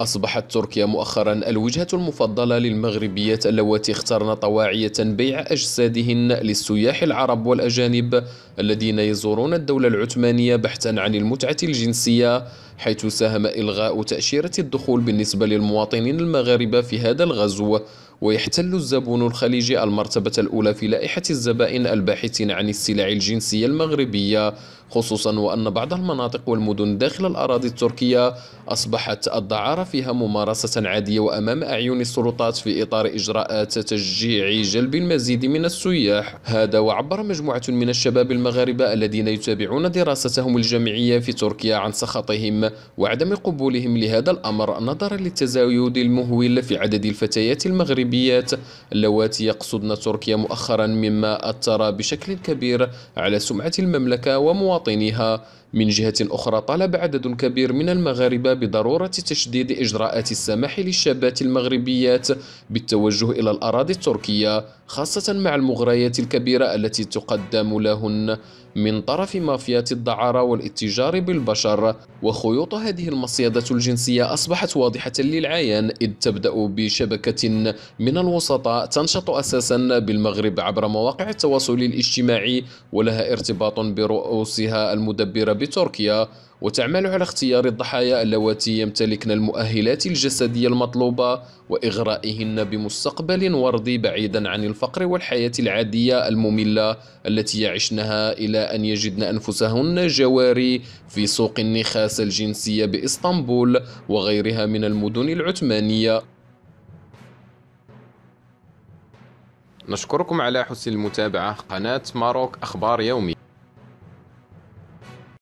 أصبحت تركيا مؤخرا الوجهة المفضلة للمغربيات اللواتي اخترن طواعية بيع أجسادهن للسياح العرب والأجانب الذين يزورون الدولة العثمانية بحثا عن المتعة الجنسية حيث ساهم إلغاء تأشيرة الدخول بالنسبة للمواطنين المغاربة في هذا الغزو ويحتل الزبون الخليجي المرتبة الأولى في لائحة الزبائن الباحثين عن السلع الجنسية المغربية خصوصا وأن بعض المناطق والمدن داخل الأراضي التركية أصبحت الدعارة فيها ممارسة عادية وأمام أعين السلطات في إطار إجراءات تشجيع جلب المزيد من السياح هذا وعبر مجموعة من الشباب المغاربة الذين يتابعون دراستهم الجامعية في تركيا عن سخطهم وعدم قبولهم لهذا الأمر نظرا للتزايد المهول في عدد الفتيات المغربيات اللواتي يقصدن تركيا مؤخرا مما أثر بشكل كبير على سمعة المملكة ومواطنها باطنها من جهة أخرى طلب عدد كبير من المغاربة بضرورة تشديد إجراءات السماح للشابات المغربيات بالتوجه إلى الأراضي التركية خاصة مع المغريات الكبيرة التي تقدم لهن من طرف مافيات الدعارة والاتجار بالبشر وخيوط هذه المصيدة الجنسية أصبحت واضحة للعيان إذ تبدأ بشبكة من الوسطاء تنشط أساسا بالمغرب عبر مواقع التواصل الاجتماعي ولها ارتباط برؤوسها المدبرة بتركيا وتعمل على اختيار الضحايا اللواتي يمتلكن المؤهلات الجسدية المطلوبة وإغرائهن بمستقبل وردي بعيدا عن الفقر والحياة العادية المملة التي يعشنها إلى أن يجدن أنفسهن جواري في سوق النخاس الجنسية بإسطنبول وغيرها من المدن العثمانية نشكركم على حسن المتابعة قناة ماروك أخبار يومي